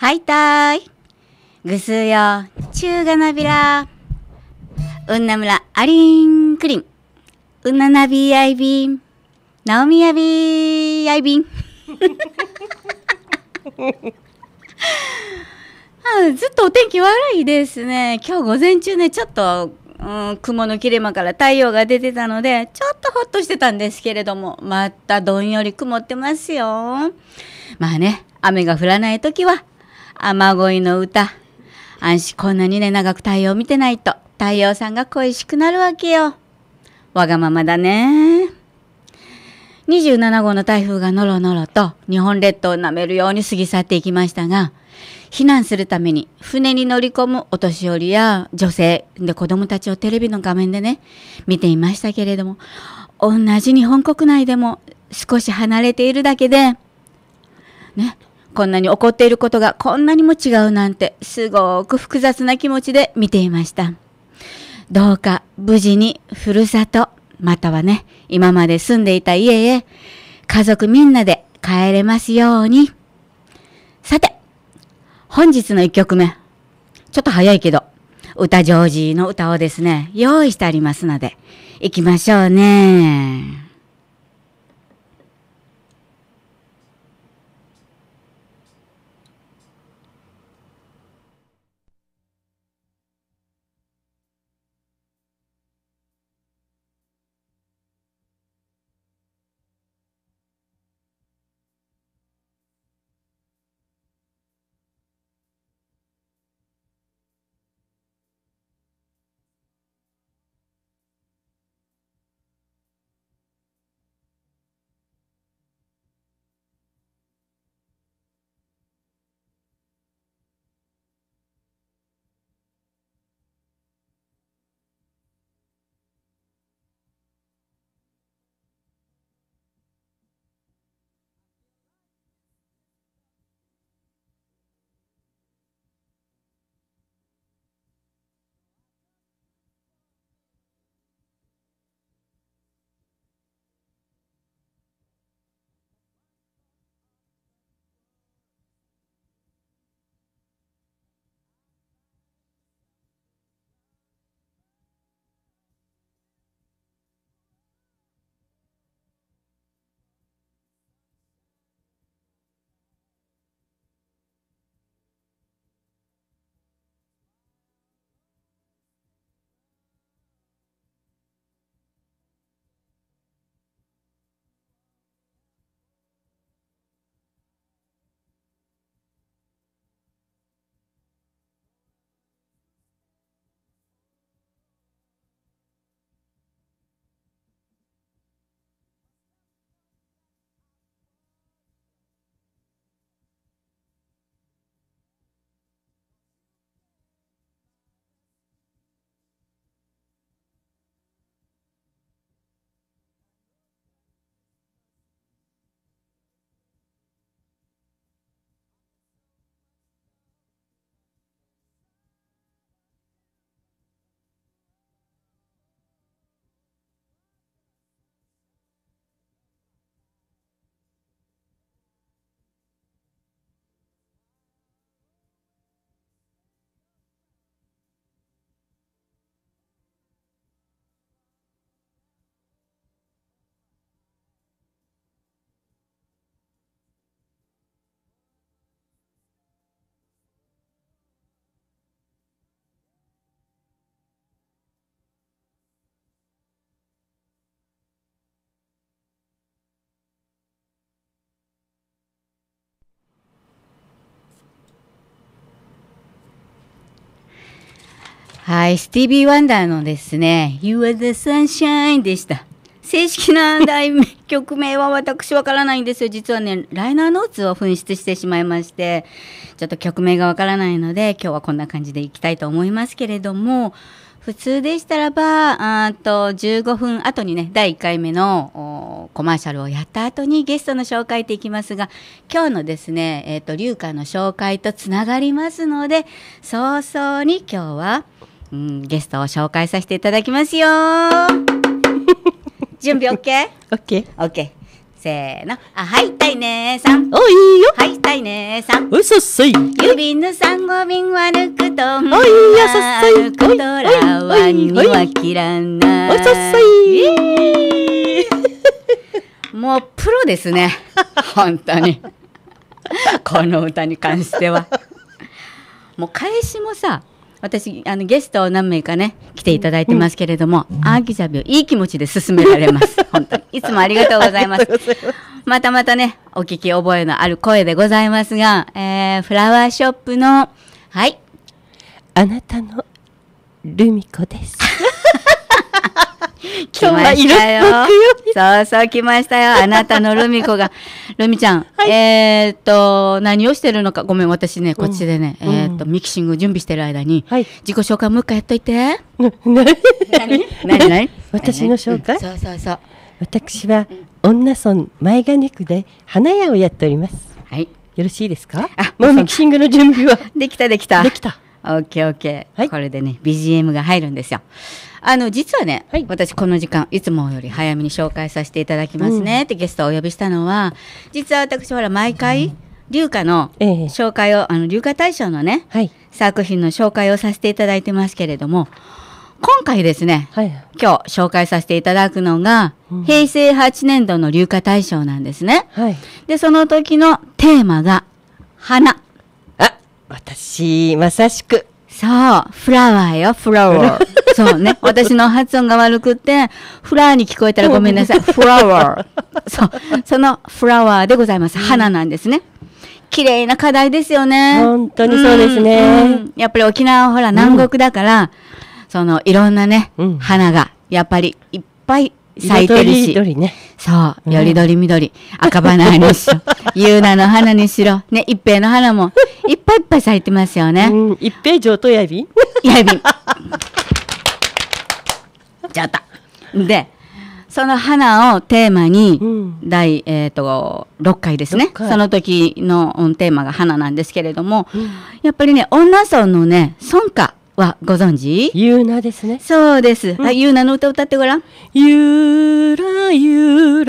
はいたい。ぐすよ、ちゅうがなびら。うんなむら、ありんくりん。うんななびやいびん。なおみやびやいびん。あずっとお天気悪いですね。今日午前中ね、ちょっと、うん、雲の切れ間から太陽が出てたので、ちょっとほっとしてたんですけれども、またどんより曇ってますよ。まあね、雨が降らない時は雨乞いの歌。あんし、こんなにね、長く太陽見てないと、太陽さんが恋しくなるわけよ。わがままだね。27号の台風がのろのろと日本列島を舐めるように過ぎ去っていきましたが、避難するために船に乗り込むお年寄りや女性で子供たちをテレビの画面でね、見ていましたけれども、同じ日本国内でも少し離れているだけで、ね、こんなに起こっていることがこんなにも違うなんて、すごく複雑な気持ちで見ていました。どうか無事にふるさと、またはね、今まで住んでいた家へ、家族みんなで帰れますように。さて、本日の一曲目。ちょっと早いけど、歌ジョージの歌をですね、用意してありますので、行きましょうね。はい、スティービー・ワンダーのですね、You are the sunshine でした。正式な題名、曲名は私わからないんですよ。実はね、ライナーノーツを紛失してしまいまして、ちょっと曲名がわからないので、今日はこんな感じでいきたいと思いますけれども、普通でしたらば、あと15分後にね、第1回目のコマーシャルをやった後にゲストの紹介っていきますが、今日のですね、えっ、ー、と、ウ花の紹介とつながりますので、早々に今日は、うん、ゲストを紹介させていただきますよ 準備 OK?OK、OK? せーの。あ、はいたいねーさん。おいいよ。はいたいねーさん。おいさっさい。の三五便歩くとも。おいやさっさい。歩くとらにはらない。おいさっさい。もうプロですね。本当に。この歌に関しては。もう返しもさ、私あのゲスト何名かね来ていただいてますけれども、うん、アーキザビをいい気持ちで進められます 本当にいつもありがとうございますまたまたねお聞き覚えのある声でございますが、えー、フラワーショップのはいあなたのルミ子です 今日はよ。そうそう来ましたよ あなたのルミ子がルミちゃん、はい、えー、っと何をしてるのかごめん私ねこっちでね、うん、えー、っとミキシング準備してる間に、うん、自己紹介もう一回やっといて何何何私の紹介、うん、そうそうそう私は女村前金区で花屋をやっておりますはいよろしいですかあもうミキシングの準備は できたできたできたオッケーオッケー、はい、これでね BGM が入るんですよあの実はね、はい、私この時間いつもより早めに紹介させていただきますね、うん、ってゲストをお呼びしたのは実は私ほら毎回、龍、う、華、の紹介を、ええ、あの龍華大賞のね、はい、作品の紹介をさせていただいてますけれども今回ですね、はい、今日紹介させていただくのが、うん、平成8年度の龍華大賞なんですね、はい、でその時のテーマが「花」私、まさしく。そう、フラワーよ、フラワー。そうね、私の発音が悪くって、フラワーに聞こえたらごめんなさい。フラワー。そう、そのフラワーでございます。花なんですね。綺麗な課題ですよね。本当にそうですね。うんうん、やっぱり沖縄はほら南国だから、うん、そのいろんなね、花がやっぱりいっぱい咲いてるし。緑ね。そう。よりどり緑。赤花にしろ。ゆうなの花にしろ。ね、一平の花も、いっぱいいっぱい咲いてますよね。うん、一平城とやびやびちゃった。で、その花をテーマに、うん、第、えーと、6回ですねその時のテーマが花なんですけれども、うん、やっぱりね女納村のね村歌はご存知ゆうなですね。そうです。うん、あ、ゆうなの歌歌ってごらん。ゆうらゆー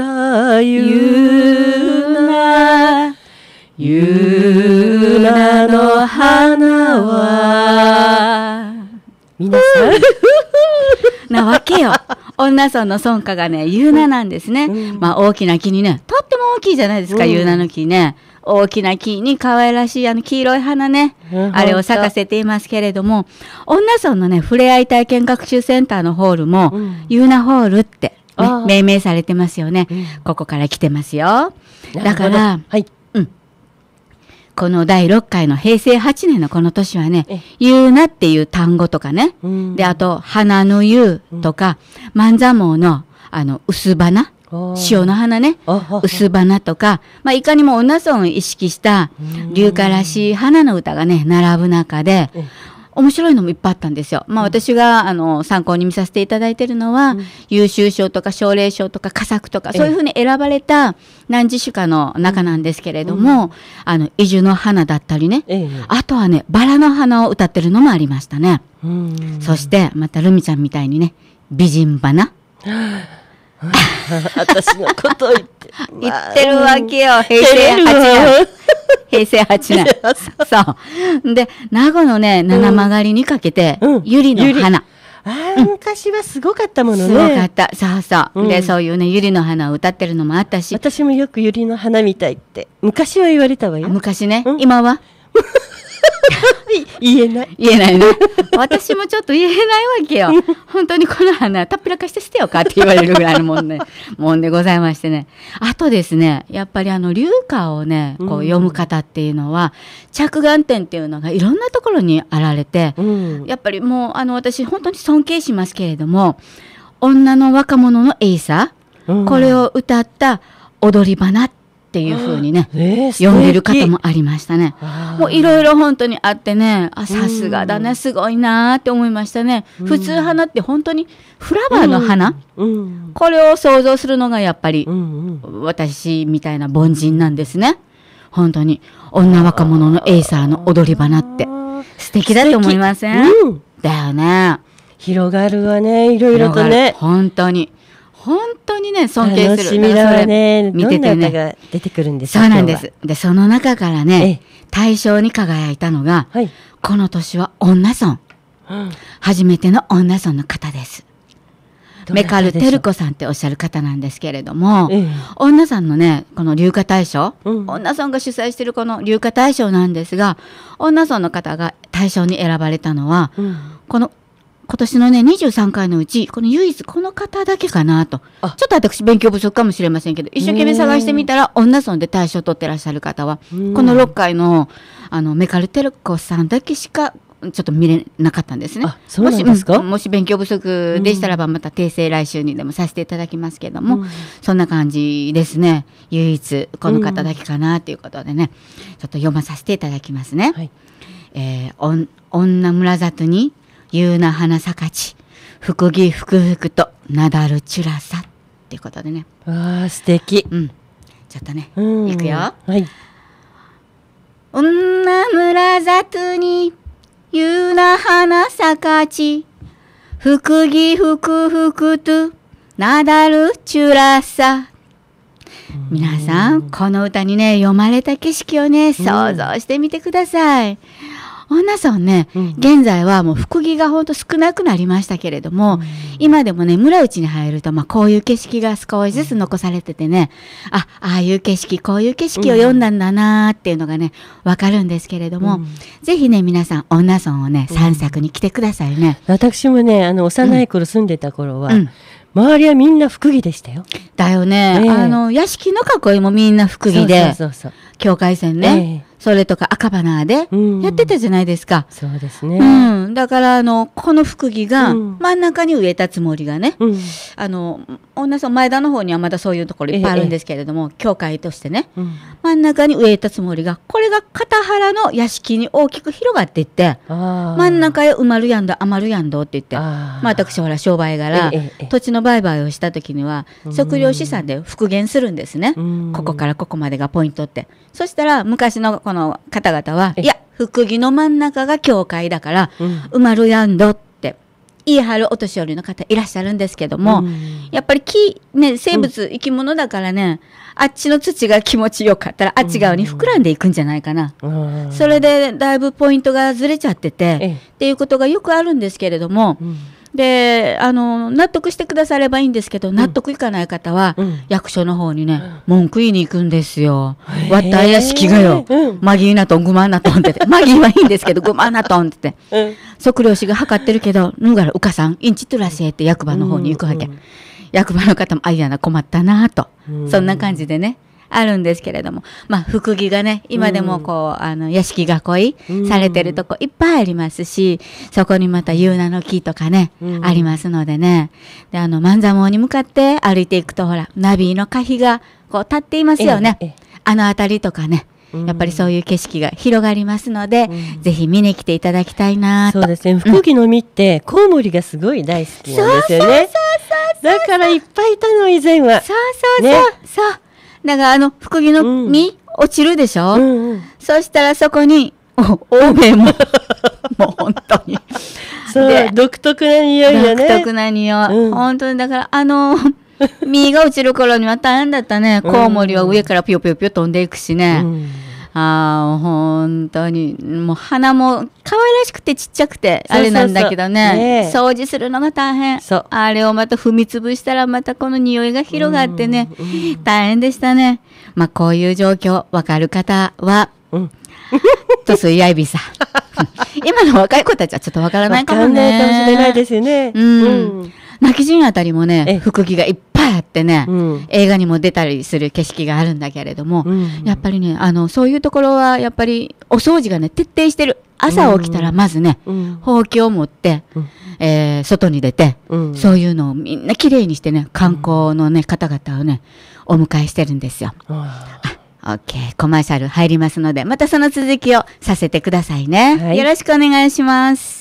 らゆうな。ゆうなの花は。皆さん。なわけよ。女村の村歌がね、ゆうななんですね。うん、まあ大きな木にね、とっても大きいじゃないですか、ゆうな、の木ね。大きな木に可愛らしいあの黄色い花ね、あれを咲かせていますけれども、女村のね、ふれあい体験学習センターのホールも、うん、ユーナホールって、ね、命名されてますよね、うん、ここから来てますよ。だから、はい、うん。この第6回の平成8年のこの年はね、ゆうなっていう単語とかね、うん、で、あと、花の湯とか、万座網の、あの、薄花、塩の花ね薄花とか、まあ、いかにも女納村を意識した流花らしい花の歌がね並ぶ中で面白いのもいっぱいあったんですよ。まあ、私があの参考に見させていただいてるのは、うん、優秀賞とか奨励賞とか佳作とかそういうふうに選ばれた何次種かの中なんですけれども、うんあの伊豆の花だったりね、あとはねバラの花を歌ってるのもありましたね。そしてまたルミちゃんみたいにね美人花。私のことを言って、言ってるわけよ、平成8年。平成8年。そう。で、名護のね、七曲りにかけて、ゆりの花。ああ、昔はすごかったものね。すごかった。そうそう。で、そういうね、ゆりの花を歌ってるのもあったし。私もよくゆりの花みたいって、昔は言われたわよ。昔ね。今は 言えない言えないね私もちょっと言えないわけよ 本当にこの花たっぷらかして捨てようかって言われるぐらいのもんね もんでございましてねあとですねやっぱりあの流歌をねこう読む方っていうのは、うん、着眼点っていうのがいろんなところにあられて、うん、やっぱりもうあの私本当に尊敬しますけれども女の若者のエイサー、うん、これを歌った踊り花ってっていうふうにね、えー、呼んでる方もありましたね。もういろいろ本当にあってね、あ、さすがだね、すごいなって思いましたね。普通花って本当にフラワーの花、うんうん、これを想像するのがやっぱり、うんうん、私みたいな凡人なんですね。本当に。女若者のエイサーの踊り花って素敵だと思いません、だよね。広がるわね、いろいろとね。本当に。本当にね尊敬する楽ね見ててねが出てくるんですそうなんですでその中からね大賞に輝いたのが、はい、この年は女村、うん、初めての女村の方ですメカル・テルコさんっておっしゃる方なんですけれども、女さんのねこの硫化大賞、うん、女さんが主催してるこの硫化大賞なんですが女さんの方が大賞に選ばれたのは、うん、この今年のね、23回のうち、この唯一この方だけかなと。ちょっと私勉強不足かもしれませんけど、一生懸命探してみたら、女村で対象を取ってらっしゃる方は、この6回の、あの、メカルテルコさんだけしか、ちょっと見れなかったんですね。すもし、うん、もし勉強不足でしたらば、また訂正来週にでもさせていただきますけども、ん、そんな感じですね。唯一、この方だけかなということでね、ちょっと読まさせていただきますね。はい、えー、女村里に、夕な花さかち福木福福となだるちゅらさっていうことでねわあ素敵うんちょっとねいくよはい女村雑に夕な花さかち福木福福となだるちゅらさ皆さんこの歌にね読まれた景色をね想像してみてください、うんオンナさんね、うん、現在はもう福木が本当少なくなりましたけれども、うん、今でもね、村内に入ると、まあ、こういう景色が少しずつ残されててね、うん、あ、ああいう景色、こういう景色を読んだんだなーっていうのがね、わかるんですけれども、ぜひね、皆さん、女村をね、散策に来てくださいね。私もね、あの、幼い頃住んでた頃は、周りはみんな福木でしたよ。だよね。えー、あの、屋敷の囲いもみんな福木で、そうそうそう線ね。えーそれとか赤花でやってたじゃないですか。うん、そうですね、うん、だからあのこの福木が真ん中に植えたつもりがね、うん、あの女さん前田の方にはまだそういうところいっぱいあるんですけれども、ええ、教会としてね、うん、真ん中に植えたつもりがこれが片原の屋敷に大きく広がっていって真ん中へ埋まるやんど余るやんどって言ってまあ、私ほら商売柄、え、土地の売買をした時には食料資産で復元するんですね、ここからここまでがポイントって。そしたら昔のこの方々は、いや、福木の真ん中が教会だから、う埋まるやんどって言い張るお年寄りの方いらっしゃるんですけども、うん、やっぱり木、ね、生物、うん、生き物だからね、あっちの土が気持ちよかったら、あっち側に膨らんでいくんじゃないかな。それで、だいぶポイントがずれちゃってて、っていうことがよくあるんですけれども、であの納得してくださればいいんですけど、納得いかない方は、役所の方にね、文句言いに行くんですよ。わった怪しきがよ、マギーなとんぐまんなとんってて マギーはいいんですけどぐまんなとんってて、測量士が測ってるけどぬがらうかさんインチトラシエって役場の方に行くわけ、役場の方もあいやな困ったなと、そんな感じでね。あるんですけれども、まあ、福木がね、今でもこう、うん、あの、屋敷囲いされてるとこいっぱいありますし、そこにまた夕名の木とかね、うん、ありますのでね。で、あの、万座門に向かって歩いていくと、ほら、ナビの可否がこう立っていますよね。あの辺りとかね。やっぱりそういう景色が広がりますので、うん、ぜひ見に来ていただきたいなと。そうですね。福木の実って、コウモリがすごい大好きなんですよね。そうそうそうそうだからいっぱいいたの以前は。そうそうそう。そう。だからあの、福木の実、うん、落ちるでしょ、うんうん、そしたらそこに、欧米も、もう本当に。そう、独特な匂いだね。独特な匂い。うん、本当に、だから、あの、実 が落ちる頃には大変だったね。コウモリは上からぴよぴよぴよ飛んでいくしね。うんああ本当にもう鼻も可愛らしくてちっちゃくてあれなんだけどね掃除するのが大変あれをまた踏みつぶしたらまたこの匂いが広がってね大変でしたねまあこういう状況わかる方は、うん、とすいあいびさ 今の若い子たちはちょっとわからないかもねかんないかもしれないですよねうん、うん泣き陣あたりもね、服着がいっぱいあってね、うん、映画にも出たりする景色があるんだけれども、うんやっぱりね、あの、そういうところは、やっぱり、お掃除がね、徹底してる。朝起きたらまずね、うん、ほうきを持って、うん、えー、外に出て、うん、そういうのをみんな綺麗にしてね、観光のね、方々をね、お迎えしてるんですよ。OK、コマーシャル入りますので、またその続きをさせてくださいね。はい、よろしくお願いします。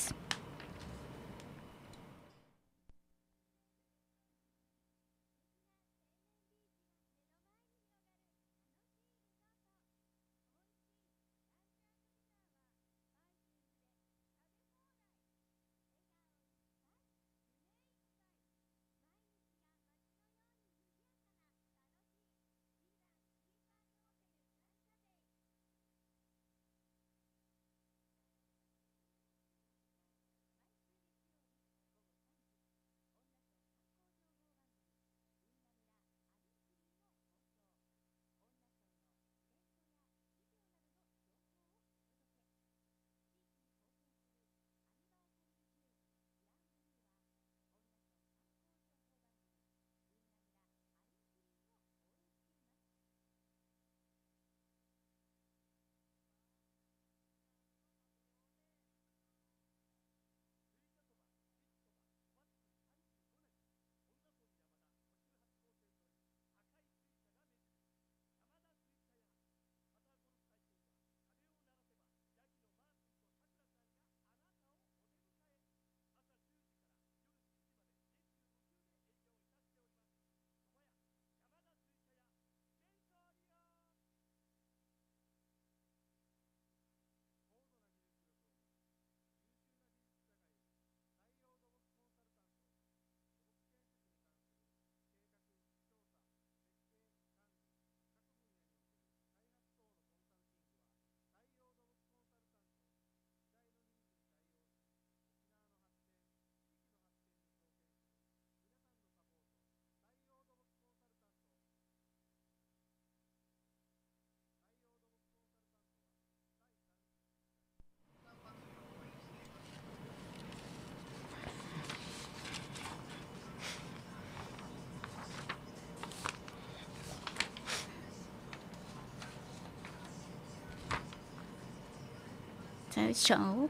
so so.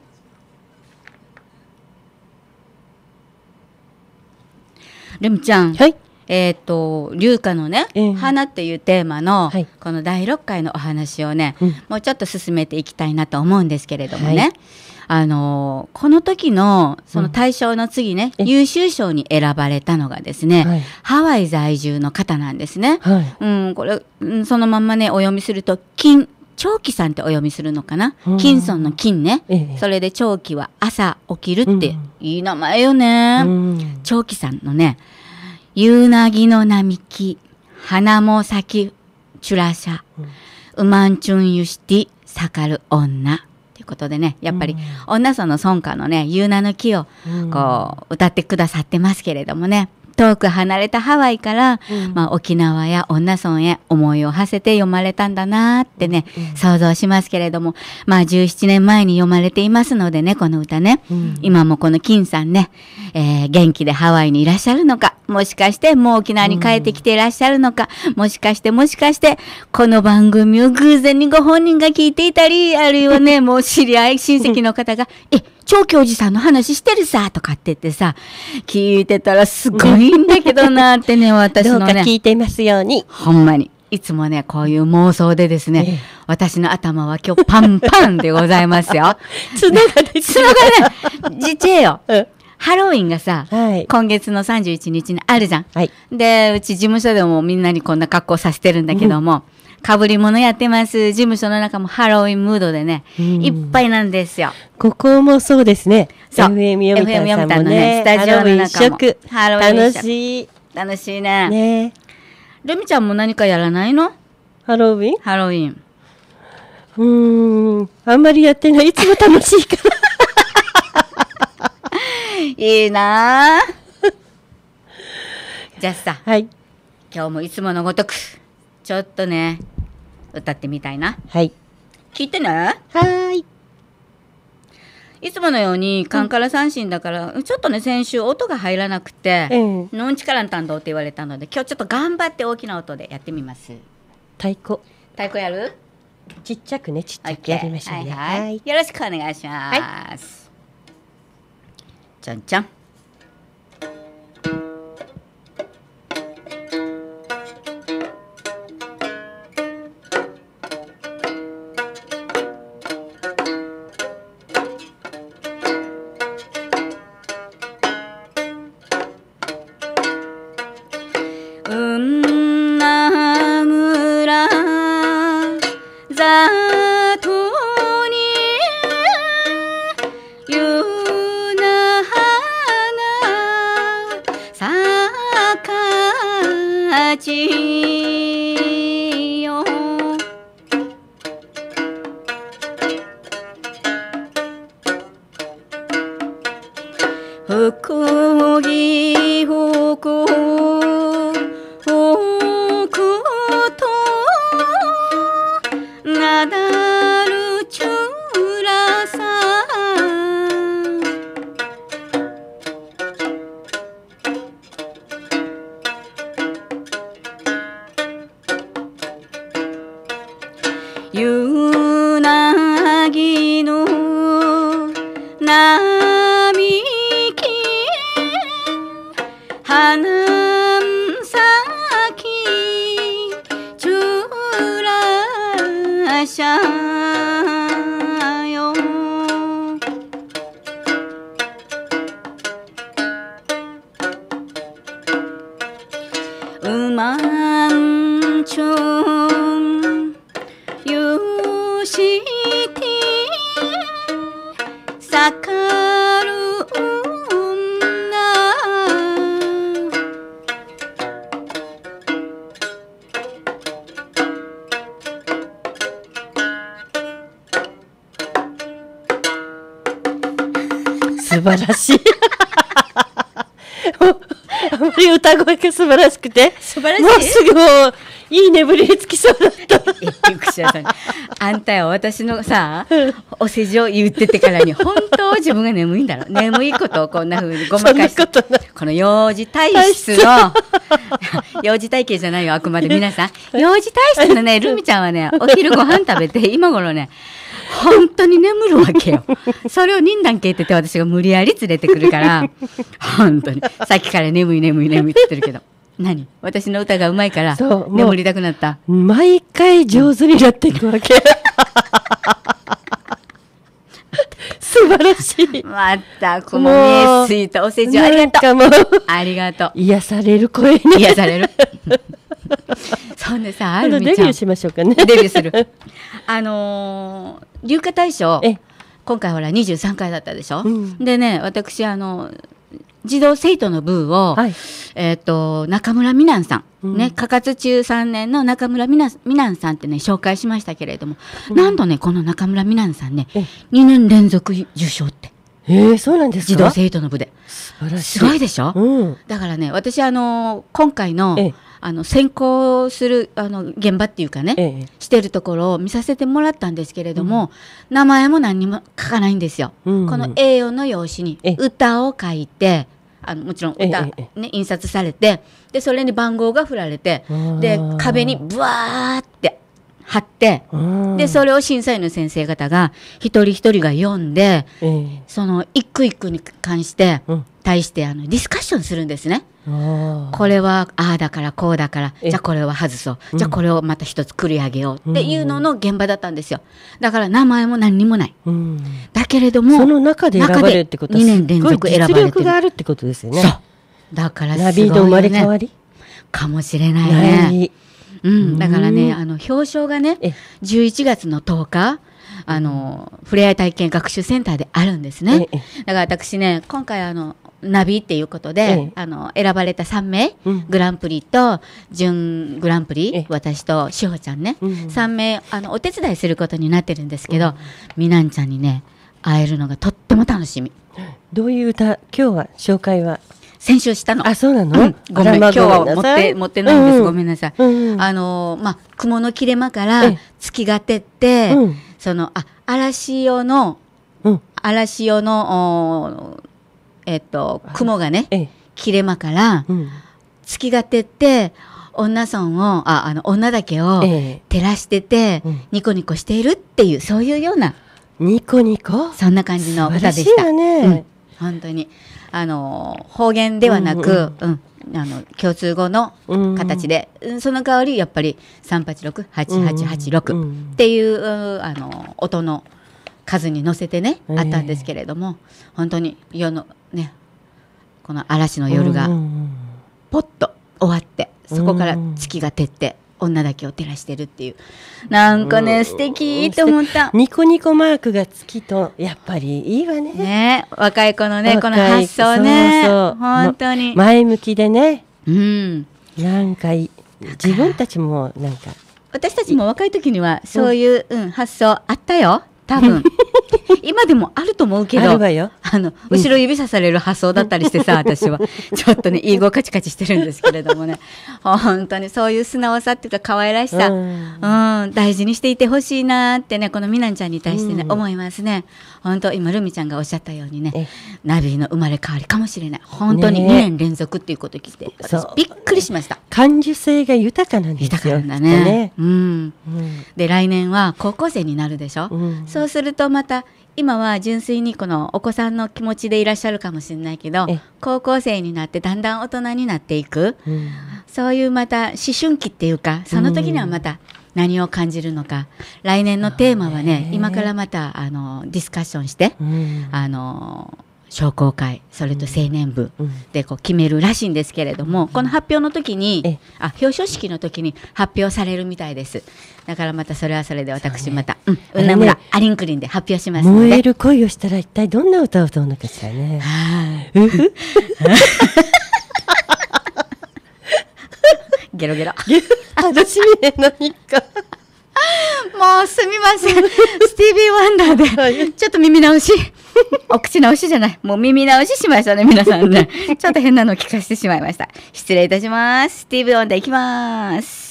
「レムちゃん、はい、えっ、と「龍花のね、えー、花」っていうテーマの、はい、この第6回のお話をね、うん、もうちょっと進めていきたいなと思うんですけれどもね、はい、あのこの時のその大賞の次ね、うん、優秀賞に選ばれたのがですね、ハワイ在住の方なんですね。うん、これうん、そのままねお読みすると「金」長期さんってお読みするのかな、金村の金ね、ええ、それで長期は朝起きるって、いい名前よね、うん、長期さんのね「夕凪の並木花も咲きチュラシャ、うん、うまんちゅんゆして盛る女」ということでねやっぱり女さんの村歌のね「夕菜の木」をこう歌ってくださってますけれどもね、遠く離れたハワイから、うん、まあ、沖縄や恩納村へ思いを馳せて読まれたんだなってね、うん、想像しますけれども、まあ、17年前に読まれていますのでねこの歌ね、うん、今もこの金さんね、えー、元気でハワイにいらっしゃるのかもしかしてもう沖縄に帰ってきていらっしゃるのか、もしかしてもしかしてこの番組を偶然にご本人が聞いていたりあるいはね もう知り合い親戚の方が「え超教授さんの話してるさ、とかって言ってさ、聞いてたらすごいんだけどなってね、私のね。どうか聞いてますように。ほんまに。いつもね、こういう妄想でですね、ええ、私の頭は今日パンパンでございますよ。つながり。つながり。ちっちゃいよ。うんハロウィンがさ、はい、今月の31日にあるじゃん。はい、で、うち事務所でもみんなにこんな格好させてるんだけども、うんかぶり物やってます。事務所の中もハロウィンムードでね、うん、いっぱいなんですよ。ここもそうですね。そう。FM 読みたんさんもね、スタジオの中も。ハロウィン楽しい。楽しいね。ねルミちゃんも何かやらないのハロウィンハロウィン。うん、あんまりやってない。いつも楽しいから。いいな じゃあさ、はい、今日もいつものごとく、ちょっとね、歌ってみたいな。はい。聞いてね。はい。いつものようにカンカラ三振だから、うん、ちょっとね先週音が入らなくて「うん、のんちからん担当って言われたので今日ちょっと頑張って大きな音でやってみます太鼓太鼓やるちっちゃくねちっちゃくやりましょうね、はいはい、はい、よろしくお願いします、はい、じゃんじゃん福木く素晴らしくて素晴らしいもうすぐもういい眠りにつきそうだったゆくしさん あんたは私のさお世辞を言っててからに本当自分が眠いんだろ眠いことをこんなふうにごまかしてここの幼児体質の 幼児体型じゃないよあくまで皆さん幼児体質のねルミちゃんはねお昼ご飯食べて今頃ね本当に眠るわけよ。それを忍耐系って言って私が無理やり連れてくるから、本当に。さっきから眠い眠い眠いって言ってるけど。何私の歌がうまいから、眠りたくなった。毎回上手になっていくわけ。素晴らしい。また、この名水とおせちありがとう。うありがとう。癒される声ね。癒される。そんでさ、あるみちゃん。デビューしましょうかね。デビューする。あのー、流化大賞。今回ほら23回だったでしょ、うでね私あの児童生徒の部を、はい、えっ、ー、と、中村美南さん、うん、ね、過活中3年の中村美南さんってね、紹介しましたけれども、うん、なんとね、この中村美南さんね、2年連続受賞って。えー、そうなんですか児童生徒の部で。すごいでしょ、うん、だからね、私、あのー、今回の、ええあの先行するあの現場っていうかね、ええ、してるところを見させてもらったんですけれども、うん、名前も何にも書かないんですよ。うんうん、この栄養の用紙に歌を書いてあのもちろん歌、ね、印刷されてでそれに番号が振られてで壁にぶわーって貼って、で、それを審査員の先生方が一人一人が読んで、えー、その一句一句に関して、対してあのディスカッションするんですね。これはああだからこうだからじゃあこれは外そう、じゃあこれをまた一つ繰り上げようっていうのの現場だったんですよだから名前も何にもない、うん、だけれどもその中で選ばれるってこと2年連続選ばれてる実があるってことですよねだからすごい、ね、ナビの生まれ変わりかもしれないね。うん、だからねあの表彰がね11月の10日あのふれあい体験学習センターであるんですね。だから私ね今回あのナビっていうことで、あの選ばれた3名、うん、グランプリと準グランプリ、私と志保ちゃんね、うん、3名あのお手伝いすることになってるんですけど、うん、みなんちゃんにね会えるのがとっても楽しみ。どういう歌今日は紹介は先週したの。あ、そうなの、うん、ごめん、今日は持って、持ってないんです。うん、ごめんなさい。うん、あのー、まあ、雲の切れ間から月が照って、その、あ、嵐用の、嵐用の、おえっと、雲がね、切れ間から、月が照って、女さんを、あ、あの、女だけを照らしてて、ニコニコしているっていう、そういうような。ニコニコそんな感じの歌でした。ね。本当に。あの方言ではなく、うん、うん、あの共通語の形で、うん、その代わりやっぱり386886っていう、あの音の数に乗せてね、えー、あったんですけれども本当に世のねこの嵐の夜がポッと終わってそこから月が照って。女だけを照らしてるっていうなんかね、素敵と思ったニコニコマークがつきとやっぱりいいわねね若い子のねこの発想ねそう本当に前向きでねうんなんか自分たちもなんか私たちも若い時にはそういう、うん、発想あったよ多分 今でもあると思うけど、あの、後ろ指さされる発想だったりしてさ、私は。ちょっとね、英語カチカチしてるんですけれどもね。本当にそういう素直さっていうか、可愛らしさ、うん、うん、大事にしていてほしいなってね、この美なちゃんに対してね、うん、思いますね。本当、今、ルミちゃんがおっしゃったようにね、ナビの生まれ変わりかもしれない。本当に2年連続っていうこと聞いて、私びっくりしました。感受性が豊かなんですよ豊かなんだね。ねうん。で、来年は高校生になるでしょ。うん、そうするとまた、今は純粋にこのお子さんの気持ちでいらっしゃるかもしれないけど高校生になってだんだん大人になっていく、うん、そういうまた思春期っていうかその時にはまた何を感じるのか、来年のテーマはね今からまたあのディスカッションして、あの商工会それと青年部でこう決めるらしいんですけれども、うん、この発表の時にあ表彰式の時に発表されるみたいですだからまたそれはそれで私また「うね、うん、うなむアリンクリン」で発表しますので燃える恋をしたら一体どんな歌を歌うのかしらねはい ゲロゲロ楽しみね何か もうすみませんスティービー・ワンダーでちょっと耳直し お口直しじゃない。もう耳直ししましたね、皆さんね。ちょっと変なの聞かせてしまいました。失礼いたします。スティーブ・オンでいきます。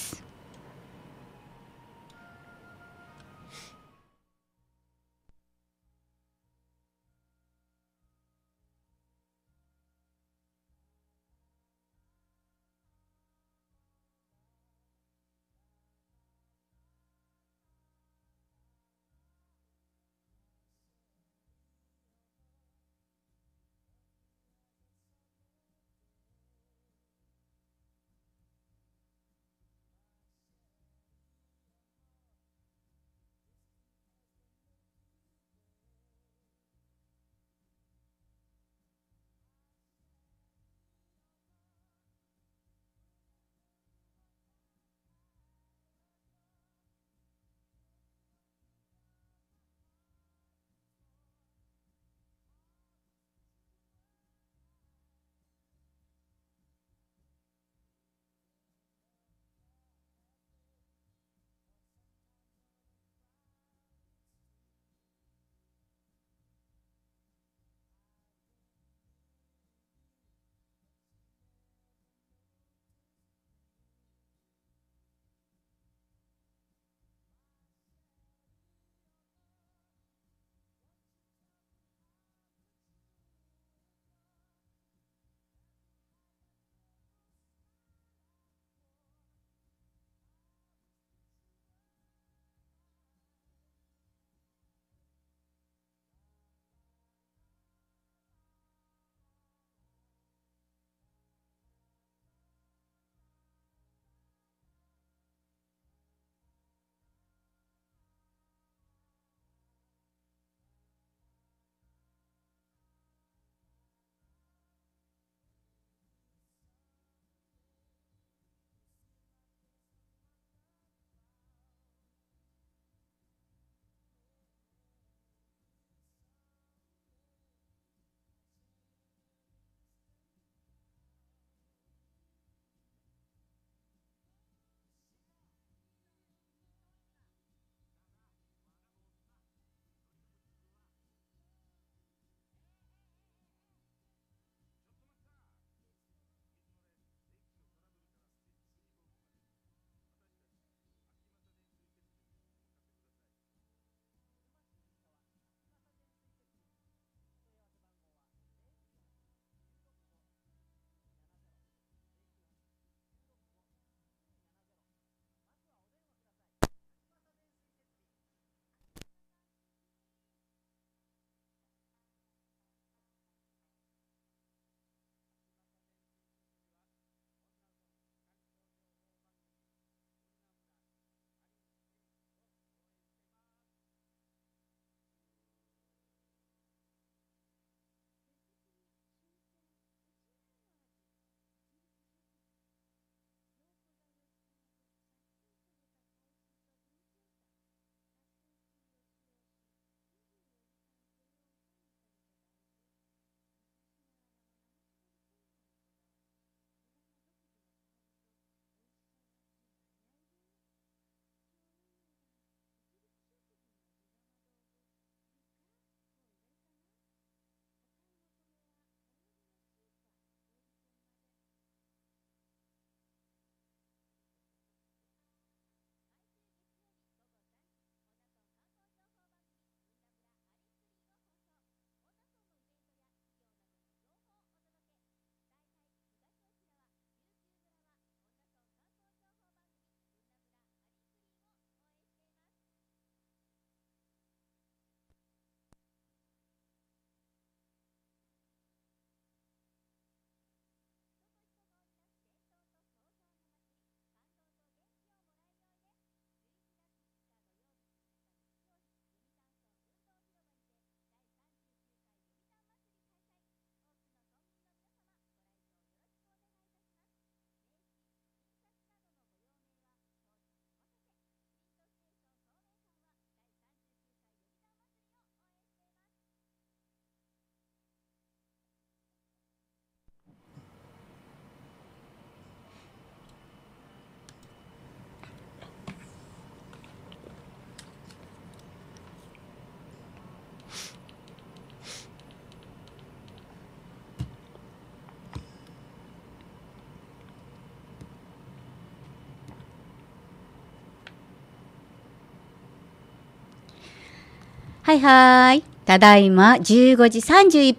はいはい。ただいま15時31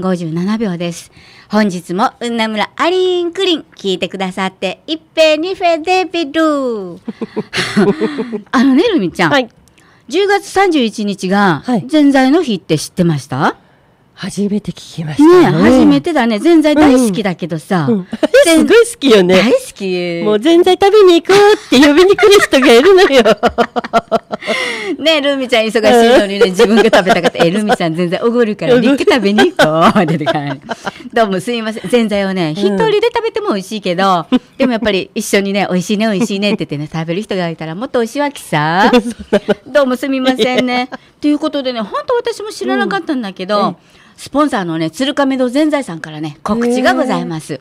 分57秒です。本日も、うんなむらありんくりん、聞いてくださって、いっぺにフェデビル あのね、るみちゃん。はい、10月31日が、ぜんざいの日って知ってました、初めて聞きましたね。ね初めてだね。ぜんざい大好きだけどさ。うんうん、すごい好きよね。大好き。もうぜんざい食べに行こうって呼びに来る人がいるのよ。ねルミちゃん忙しいのにね、自分が食べたかった。え、ルミさんぜんざいおごるから肉食べに行こう。出てから、ね、どうもすいません。ぜんざいをね、一人で食べても美味しいけど、うん、でもやっぱり一緒にね、美味しいね、美味しいねって言ってね、食べる人がいたらもっと美味しいわけさ。どうもすみませんね。ということでね、本当私も知らなかったんだけど、うんスポンサーのね、鶴亀堂全財さんからね、告知がございます。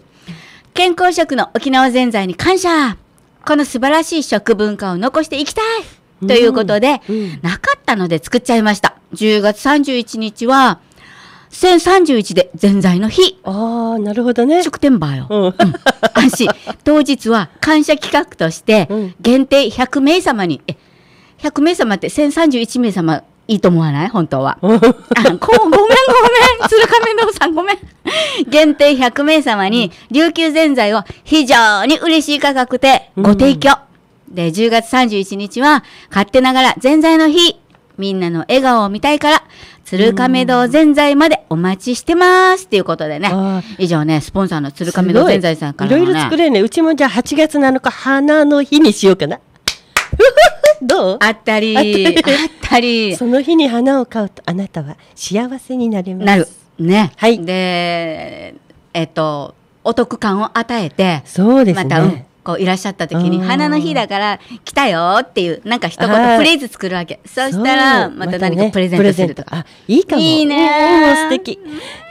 健康食の沖縄全財に感謝この素晴らしい食文化を残していきたいということで、うんうん、なかったので作っちゃいました。10月31日は、1031で全財の日。ああ、なるほどね。食天場よ。ううん、安心。当日は感謝企画として、限定100名様に、え、100名様って1031名様いいと思わない本当は あ。ごめんごめん、鶴亀堂さんごめん。限定100名様に、琉球ぜんざいを非常に嬉しい価格でご提供。うん、で、10月31日は、勝手ながらぜんざいの日。みんなの笑顔を見たいから、鶴亀堂ぜんざいまでお待ちしてますっていうことでね。以上ね、スポンサーの鶴亀堂ぜんざいさんから、ね、いろいろ作れるね。うちもじゃあ8月7日、花の日にしようかな。どうあったりあったりその日に花を買うとあなたは幸せになりますなるねはいでえっ、とお得感を与えてそうですねまた、こういらっしゃった時に「花の日だから来たよ」っていうなんか一言フレーズ作るわけそしたらまた何かプレゼントすると、か。ね、あいいかもいいね素敵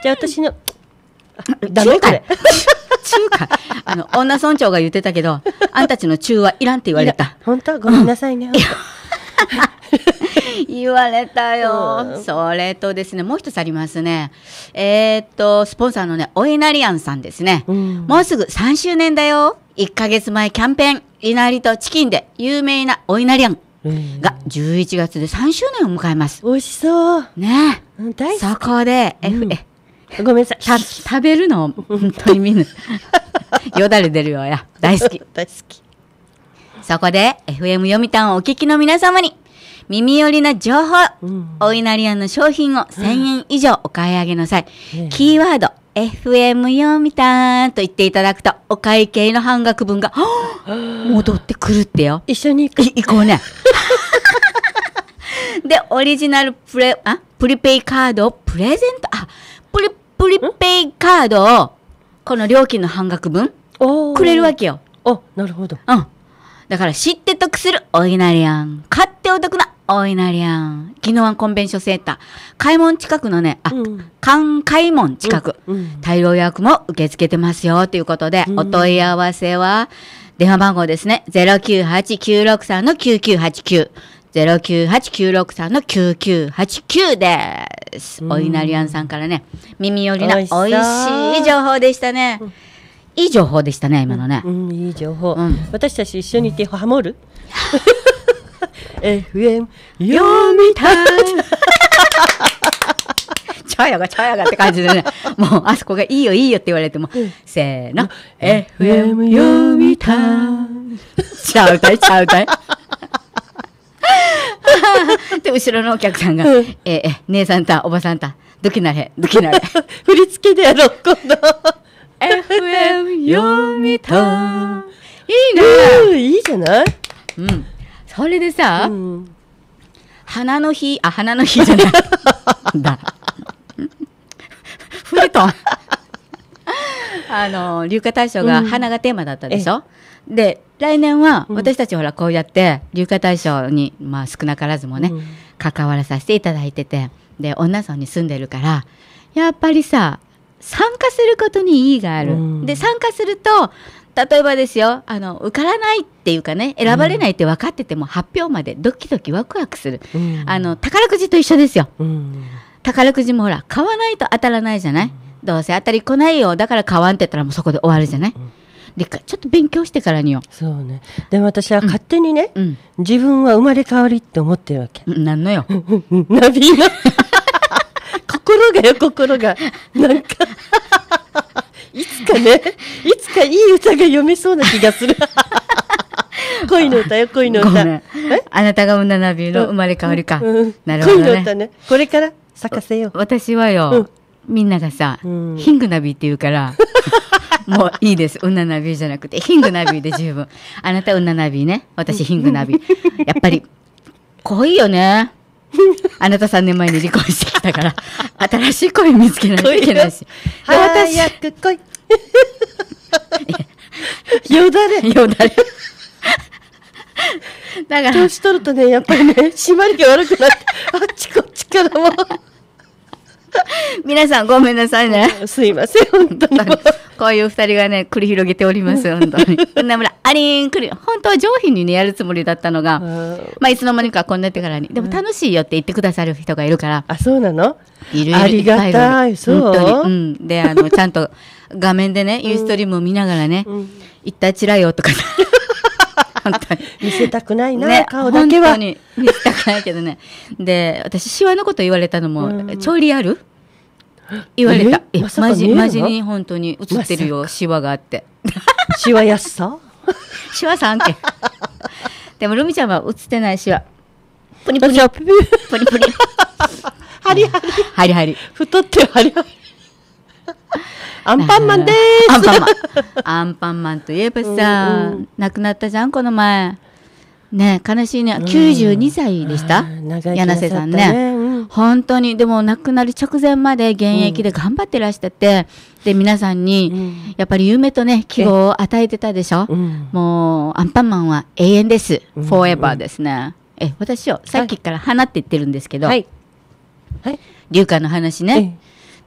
じゃあ私のダメこれ 中華 あの、女村長が言ってたけど、あんたちの中はいらんって言われた。本当ごめんなさいね。言われたよ、それとですね、もう一つありますね。えー、っと、スポンサーのね、おいなりやんさんですね。うん、もうすぐ3周年だよ。1か月前キャンペーン、いなりとチキンで有名なおいなりやんが11月で3周年を迎えます。美味しそう。ね。大好き。そこで、うん、ごめんなさい。た食べるの、本当に見ぬ。よだれ出るよや。大好き。大好き。そこで、FM 読みたんをお聞きの皆様に、耳寄りな情報、うん、お稲荷屋の商品を1000円以上お買い上げの際、うん、キーワード、FM 読みたんと言っていただくと、お会計の半額分が、戻ってくるってよ。一緒に行こう。行こうね。で、オリジナルプレ、あ、プリペイカードをプレゼント、あ、リペイカードを、この料金の半額分、くれるわけよ。あ、なるほど。うん。だから知って得するおいなりやん。買ってお得なおいなりやん。宜野湾コンベンションセンター。開門近くのね、あ、うん、関開門近く、うんうん、大量予約も受け付けてますよ。ということで、お問い合わせは、電話番号ですね。098-963-9989。098-963-9989です。お稲荷庵さんからね、耳寄りな美味しい情報でしたね。いい情報でしたね、今のね。うん、いい情報。うん、私たち一緒にいてハモる ?FM 読みたい。ちゃやがちゃやがって感じでね、もうあそこがいいよいいよって言われても、うん、せーの、FM 読みたい。ちゃうたいちゃうたい。で後ろのお客さんが「うん、えー、姉さんたおばさんたドキなれドキなれ」振り付けでやろう今度 FM 読みたいいな。いいじゃないうんそれでさ、うん、花の日あ花の日じゃない だフレトあの、流歌大賞が花がテーマだったでしょ、うんで来年は私たちほらこうやって流化大賞に、まあ、少なからずもね、関わらさせていただいててで女村に住んでるからやっぱりさ参加することに意義がある。で参加すると例えばですよあの受からないっていうかね選ばれないって分かってても、発表までドキドキワクワクする、うん、あの宝くじと一緒ですよ、うん、宝くじもほら買わないと当たらないじゃない、どうせ当たり来ないよだから買わんって言ったらもうそこで終わるじゃない、でかちょっと勉強してからによそうねでも私は勝手にね、うん、自分は生まれ変わりって思ってるわけ、何のよ ナビの 心がよ心がなんか いつかねいつかいい歌が読めそうな気がする恋の歌よ恋の歌あなたが女ナビの生まれ変わりか、うん、なるほど、ね、恋の歌ねこれから咲かせよう私はよ、みんながさ、ヒングナビって言うからもういいです。ウナナビーじゃなくて、ヒングナビーで十分。あなたウナナビーね。私ヒングナビー。やっぱり、濃いよね。あなた3年前に離婚してきたから、新しい恋見つけないといけないし。早く来い。よだれ。よだれ。だから。年取るとね、やっぱりね、締まりが悪くなって、あっちこっちからも。皆さんごめんなさいね。すいません、本当に。こういう二人がね、繰り広げております、本当に。こんな村、ありんくり、本当は上品にね、やるつもりだったのが、まあ、いつの間にかこんなってからに。でも楽しいよって言ってくださる人がいるから。あ、そうなのいるいるありがたい、そう本当に。うん。で、あの、ちゃんと画面でね、ユーストリームを見ながらね、うん、一体ちらよとか。本当に。見せたくないな、ね、顔だけは。本当に見せたくないけどね。で、私、シワのこと言われたのも、うん、超リアル言われた。え、ま、マジ、マジに本当に映ってるよ、シワがあって。シワ安さシワさんって。でも、ルミちゃんは映ってないシワ。プニプニ。プニプニ。ハリハリ。ハリハリ。太ってハリハリ。アンパンマンですアンパンマン。アンパンマンといえばさ、うんうん、亡くなったじゃん、この前。ね悲しいね。92歳でした、うん、柳瀬さんね。ん、本当に、でも亡くなる直前まで現役で頑張ってらしてて、うん、で、皆さんに、やっぱり夢とね、希望を与えてたでしょ、うん、もう、アンパンマンは永遠です。フォーエバーですね。え、私を、さっきから花って言ってるんですけど、はい。はい、流花の話ね。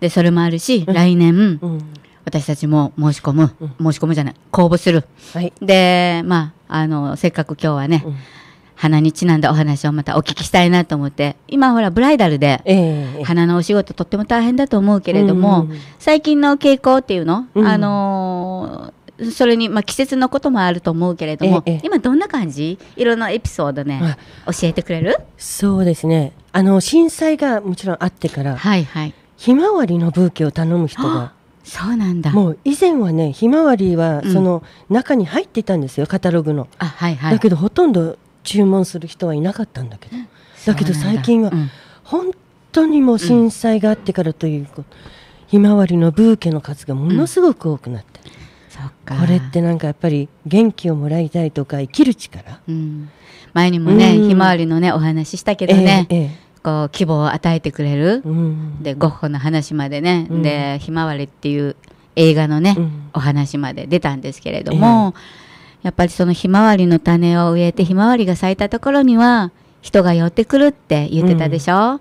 でそれもあるし、来年、私たちも申し込む、申し込むじゃない公募する、はい、でまああのせっかく今日はね、花にちなんだお話をまたお聞きしたいなと思って今ほらブライダルで、え花のお仕事とっても大変だと思うけれども、最近の傾向っていうの、あのそれに、まあ、季節のこともあると思うけれども、今どんな感じいろんなエピソードね教えてくれるそうですねあの震災がもちろんあってから、はいはい、ひまわりのブーケを頼む人がそうなんだもう以前はねひまわりはその中に入っていたんですよ、カタログのあ、はいはい、だけどほとんど注文する人はいなかったんだけど、だけど最近は、本当にもう震災があってからというひまわりのブーケの数がものすごく多くなって、うん、これってなんかやっぱり元気をもらいたいとか生きる力、うん、前にもね、うん、ひまわりのねお話ししたけどね、えええこう希望を与えてくれる、うん、でゴッホの話までね、うん、で「ひまわり」っていう映画のね、うん、お話まで出たんですけれども、やっぱりそのひまわりの種を植えてひまわりが咲いたところには人が寄ってくるって言ってたでしょ、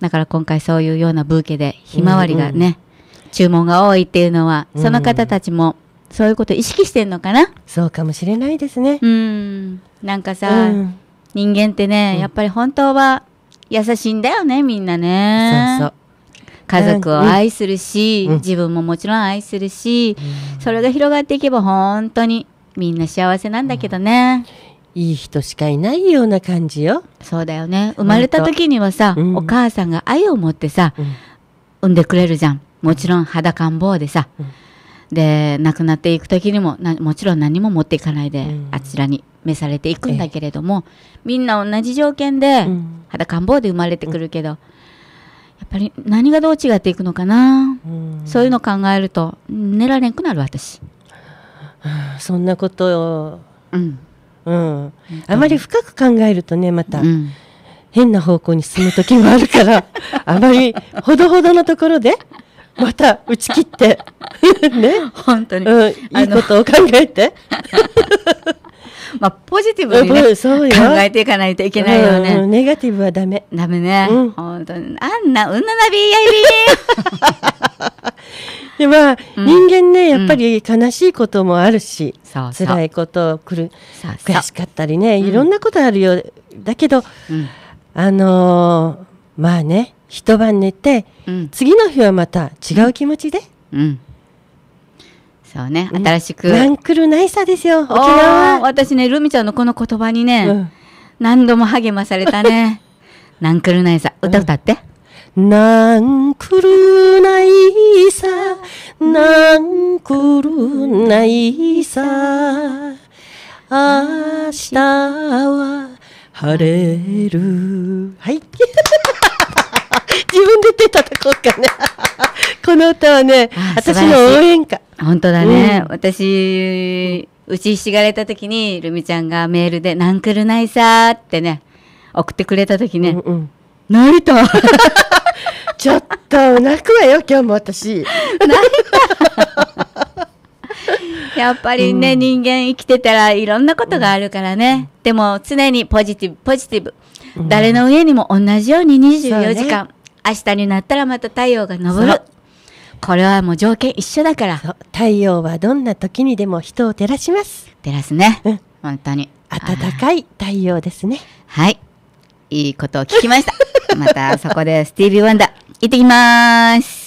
だから今回そういうようなブーケでひまわりがね、うん注文が多いっていうのはその方たちもそういうこと意識してんのかなそうかもしれないですねうんなんかさ、人間ってね、やっぱり本当は優しいんだよねみんなねそうそう家族を愛するし、うん、自分ももちろん愛するし、うん、それが広がっていけば本当にみんな幸せなんだけどね、うん、いい人しかいないような感じよそうだよね生まれた時にはさ、お母さんが愛を持ってさ、産んでくれるじゃんもちろん裸ん坊でさ、で亡くなっていく時にももちろん何も持っていかないで、あちらに召されていくんだけれども、みんな同じ条件で、肌感冒で生まれてくるけど、やっぱり何がどう違っていくのかな、そういうの考えると寝られんくなる私。そんなことうん、うん、あまり深く考えるとねまた、うん、変な方向に進む時もあるから あまりほどほどのところでまた打ち切ってね 本当に、うん、いいことを考えて まあ、ポジティブに、ね、考えていかないといけないよね。うん、ネガティブはダメ。ダメね。うん、本当に。あんな、うんななびやいび でまあ、うん、人間ね、やっぱり悲しいこともあるし、うん、辛いこと、くるそうそう、悔しかったりね、いろんなことあるよ。うん、だけど、あのー、まあね、一晩寝て、次の日はまた違う気持ちで、うんそうね、新しく。ランクルナイサですよ、沖縄。私ね、ルミちゃんのこの言葉にね、うん、何度も励まされたね。ランクルナイサ、歌歌って。うん、ナンクルナイサ、ナンクルナイサ、明日は晴れる。はい。自分で手叩こうかね。この歌はね、私の応援歌。本当だね。うん、私、うちひしがれた時に、ルミちゃんがメールで、なんくるないさーってね、送ってくれた時ね、うんうん、成田ちょっと、泣くわよ、今日も私。成田やっぱりね、うん、人間生きてたらいろんなことがあるからね。うん、でも常にポジティブ、ポジティブ。うん、誰の上にも同じように24時間。ね、明日になったらまた太陽が昇る。これはもう条件一緒だから太陽はどんな時にでも人を照らします照らすね、うん、本当に暖かい太陽ですねはいいいことを聞きました またそこでスティービー・ワンダ行ってきます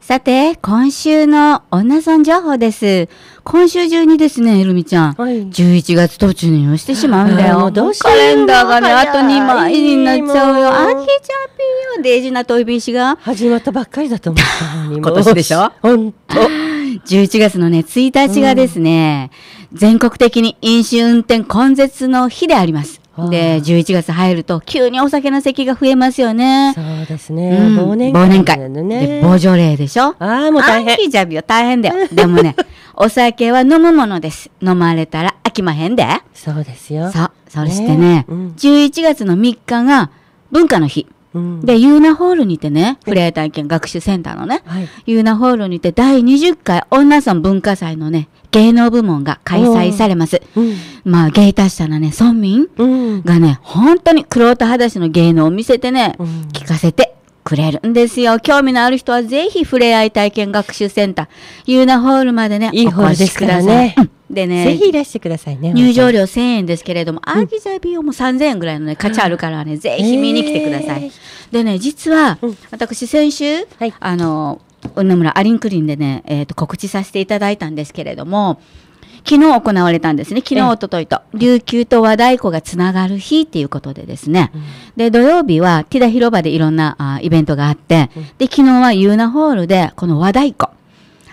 さて、今週の女村情報です。今週中にですね、エルミちゃん、はい、11月途中にしてしまうんだよ。どうしカレンダーがね、あと2枚になっちゃうよ。あげちゃぴーよ、デイジなトイビーシが。始まったばっかりだと思った 今年でしょ本当。11月のね、1日がですね、うん、全国的に飲酒運転根絶の日であります。で、11月入ると急にお酒の席が増えますよね。そうですね。うん、忘年会、ね、忘年会。で、傍女ジでしょああ、もう大変。ジャビは大変だよ。でもね、お酒は飲むものです。飲まれたら飽きまへんで。そうですよ。そう。そしてね、ねうん、11月の3日が文化の日。でユーナホールにてねフレア体験学習センターのね、はい、ユーナホールにて第20回女村文化祭のね芸能部門が開催されます、うん、まあ芸達者なね村民がね、うん、本当に黒田裸足の芸能を見せてね、聞かせてくれるんですよ。興味のある人はぜひ、ふれあい体験学習センター、ユーナホールまでね、いいホールですからね。でね、ぜひいらしてくださいね。入場料1000円ですけれども、アギザビオも3000円ぐらいのね、価値あるからね、ぜひ見に来てください。でね、実は、私先週、あの、野村アリンクリンでね、えっ、と、告知させていただいたんですけれども、昨日行われたんですね。昨日、おとといと。琉球と和太鼓がつながる日っていうことでですね。うん、で、土曜日は、ティダ広場でいろんなあイベントがあって、うん、で、昨日はユーナホールで、この和太鼓。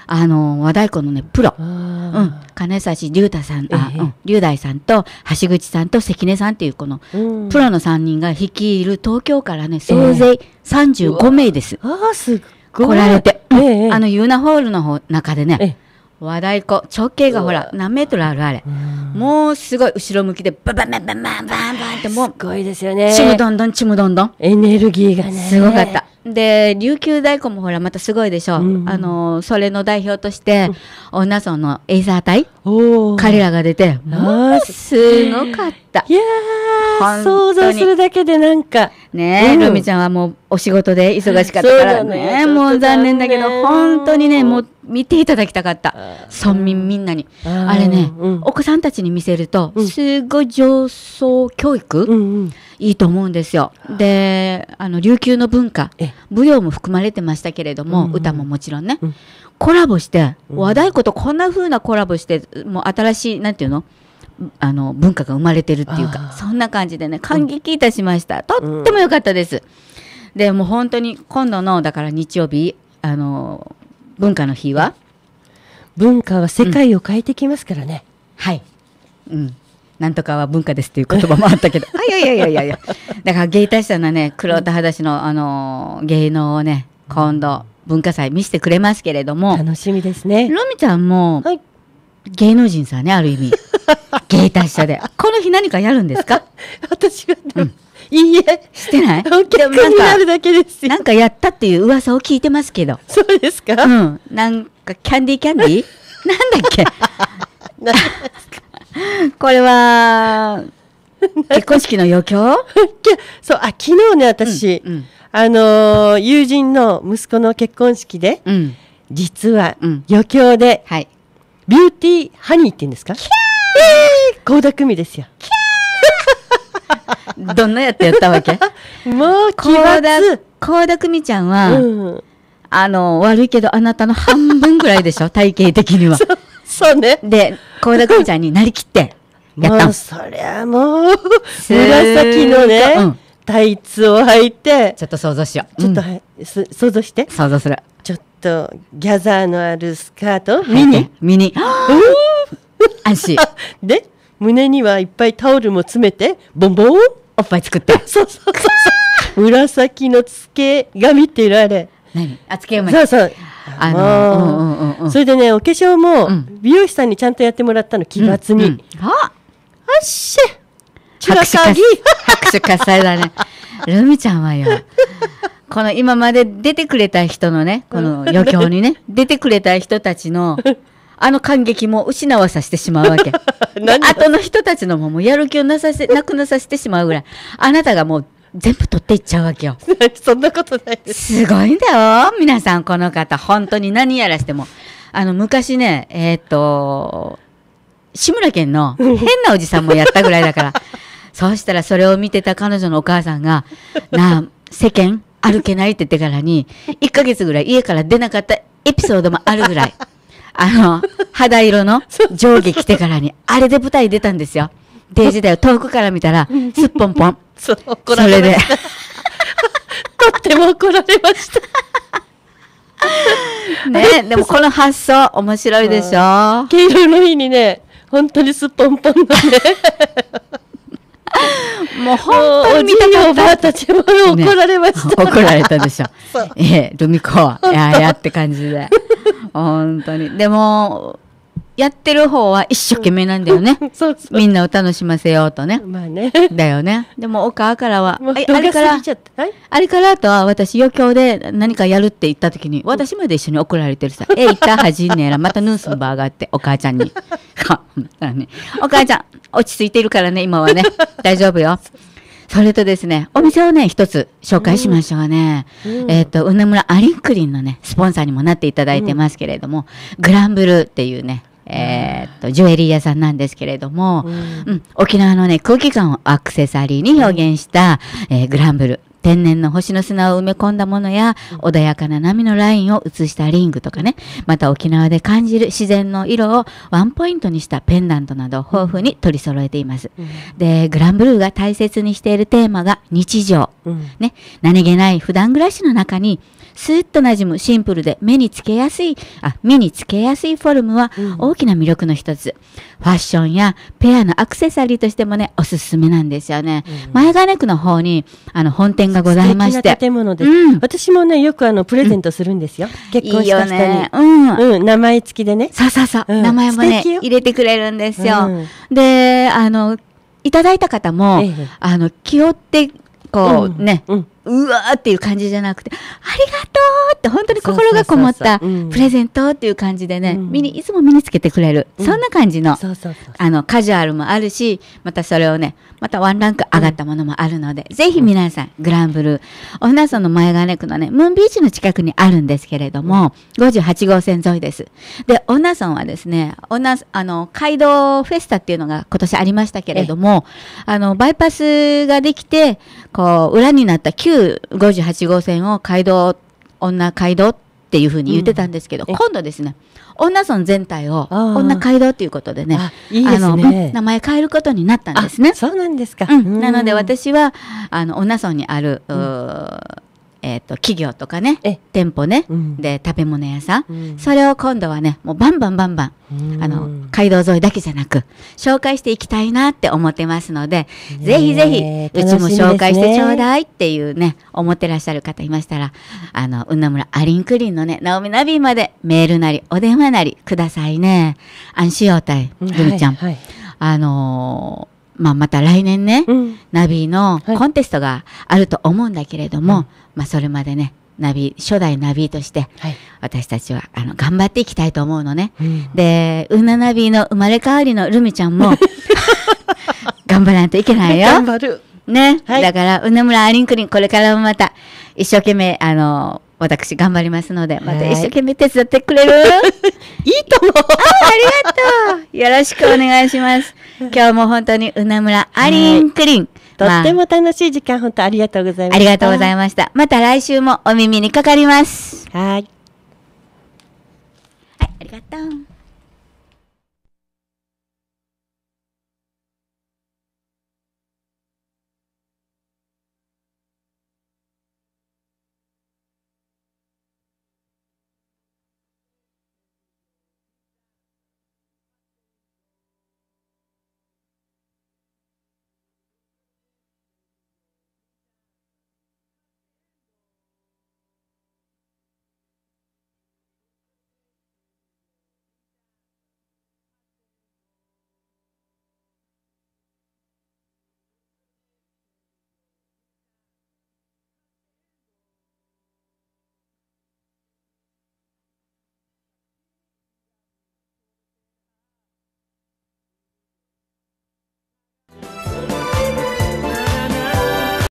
あの、和太鼓のね、プロ。うん。金指龍太さん、あ、えうん。龍大さんと、橋口さんと関根さんっていう、この、プロの3人が率いる東京からね、総勢35名です。えああ、すごい。来られて、ええ、あの、ユーナホールの中でね、和太鼓直径がほら何メートルあるあれもうすごい後ろ向きでバババババンバンバンってもうすごいですよねちむどんどんちむどんどんエネルギーがねすごかったで琉球大根もほらまたすごいでしょう、うん、あのそれの代表として恩納村のエイサー隊彼らが出てもうすごかったいや想像するだけでなんかねえ、ル、ミ、ちゃんはもうお仕事で忙しかったからね、ね、もう残念だけど本当にねもう見ていただきたかった村民みんなにあれね、うん、お子さんたちに見せると、すごい上層教育、うんうんいいと思うんですよ。であの琉球の文化舞踊も含まれてましたけれども、うん、歌ももちろんね、うん、コラボして、うん、和太鼓とこんな風なコラボしてもう新しいなんていうのあの文化が生まれてるっていうかそんな感じでね感激いたしました、とっても良かったです。でもう本当に今度のだから日曜日あの文化の日は文化は世界を変えてきますからね。はい、うん、なんとかは文化ですっていう言葉もあったけど、あいやいやいやいやいや、だから芸達者のね、黒田裸足の、あのー、芸能をね、今度、文化祭見せてくれますけれども、楽しみですね。ロミちゃんも、はい、芸能人さんね、ある意味、芸達者で、この日何かやるんですか 私が、うん、いいえ、してないでもなんかなんかやったっていう噂を聞いてますけど、そうですか、うん、なんかキャンディーキャンディーなんだっけ。なんですかこれは、結婚式の余興そう、あ、昨日ね、私、うんうん、あのー、友人の息子の結婚式で、うん、実は、余興で、はい、ビューティーハニーって言うんですかキャーえー、高田組ですよ。キャーどんなやってやったわけ もう、高田、高田組ちゃんは、うん、あの、悪いけど、あなたの半分ぐらいでしょ、体型的には。そうね。で、小枝くんちゃんになりきってやった。もうそりゃもう、紫のね、タイツを履いて。ちょっと想像しよう。ちょっと、想像して。想像する。ちょっと、ギャザーのあるスカート、ミニミニ。安心。で、胸にはいっぱいタオルも詰めて、ボンボンおっぱい作って。そうそうそうそう。紫のつけ髪って言うのあれ。何あ、つけ髪。そうそう。あの、それでねお化粧も美容師さんにちゃんとやってもらったの奇抜に、うんうん、あっしゃ。ゅらか拍手喝采だね ルミちゃんはよこの今まで出てくれた人のねこの余興にね出てくれた人たちのあの感激も失わさせてしまうわけ。後の人たちのももうやる気をなさせ、なくなさせてしまうぐらい、あなたがもう全部取っていっちゃうわけよ そんなことないですすごいんだよ皆さんこの方本当に何やらしてもあの昔ねえっ、ー、と志村けんの変なおじさんもやったぐらいだから そうしたらそれを見てた彼女のお母さんが「なあ世間歩けない」って言ってからに1か月ぐらい家から出なかったエピソードもあるぐらいあの肌色の上下着てからにあれで舞台出たんですよ。定時だよ遠くから見たらすっぽんぽん それで とっても怒られました ねでもこの発想面白いでしょ黄色の日にね本当にすっぽんぽんのねもう本当に見たかおばあたちも怒られました、ね、怒られたでしょ。ええ、ルミ子は、ややって感じで。本当に。でも、やってる方は一生懸命なんだよね。そうそうみんなを楽しませようとね。まあね。だよね。でも、お母からは、あれから、あれからとは私余興で何かやるって言った時に、私まで一緒に怒られてるさ。えいたはじんねえら、またヌースのバーあーって、お母ちゃんに。お母ちゃん、落ち着いてるからね、今はね。大丈夫よ。それとですね、お店をね、一つ紹介しましょうね。うん、えっ、と、うねむらアリンクリンのね、スポンサーにもなっていただいてますけれども、うん、グランブルーっていうね、えー、っと、ジュエリー屋さんなんですけれども、うん、うん、沖縄のね、空気感をアクセサリーに表現した、えー、グランブル。天然の星の砂を埋め込んだものや、穏やかな波のラインを映したリングとかね、また沖縄で感じる自然の色をワンポイントにしたペンダントなど豊富に取り揃えています。で、グランブルーが大切にしているテーマが日常。ね、何気ない普段暮らしの中にスーッとなじむシンプルで目につけやすい、あ、目につけやすいフォルムは大きな魅力の一つ。うん、ファッションやペアのアクセサリーとしてもね、おすすめなんですよね。うん、前金区の方に、あの、本店がございまして。建物で、うん、私もね、よくあの、プレゼントするんですよ。結婚した人に。いいね、うん。うん、名前付きでね。そうそうそう。名前もね、入れてくれるんですよ。で、あの、いただいた方も、ええ、あの、気負って、こうね、うん、うわーっていう感じじゃなくて、ありがとうって本当に心がこもったプレゼントっていう感じでね、身にいつも身につけてくれる、うん、そんな感じのあのカジュアルもあるし、またそれをね、またワンランク上がったものもあるので、うん、ぜひ皆さん、グランブルー、お船さんの前金区のね、ムーンビーチの近くにあるんですけれども、58号線沿いです。で、オナさんはですね、オナあの街道フェスタっていうのが今年ありましたけれども、あのバイパスができて、こう裏になった旧旧58号線を街道女街道っていうふうに言ってたんですけど、うん、今度ですね女村全体を女街道ということでねいいですね、ね、名前変えることになったんですねそうなんですか、うん、なので私はあの女村にある、うんえーと、企業とかね店舗ね、うん、で食べ物屋さ、うん、それを今度はねもうバンバンバンバン、うん、あの街道沿いだけじゃなく紹介していきたいなって思ってますので、ぜひぜひ、うちも紹介してちょうだいっていうね、ね、思ってらっしゃる方いましたらあの雲南村アリンクリンのねなおみナビまでメールなりお電話なりくださいね。安心応対ぐみちゃん、はいはい、あのーまあ、また来年ね、うん、ナビのコンテストがあると思うんだけれども、はい、まあ、それまでねナビ初代ナビとして、私たちはあの頑張っていきたいと思うのね、うん、でうなナビの生まれ変わりのルミちゃんも 頑張らないといけないよ頑張るね、はい、だからうなむらありんくりんこれからもまた一生懸命あの私頑張りますので、また一生懸命手伝ってくれる いいと思う。あありがとう。よろしくお願いします。今日も本当にうなむらありんくりん。とっても楽しい時間、本当ありがとうございました。ありがとうございました。また来週もお耳にかかります。はい。はい、ありがとう。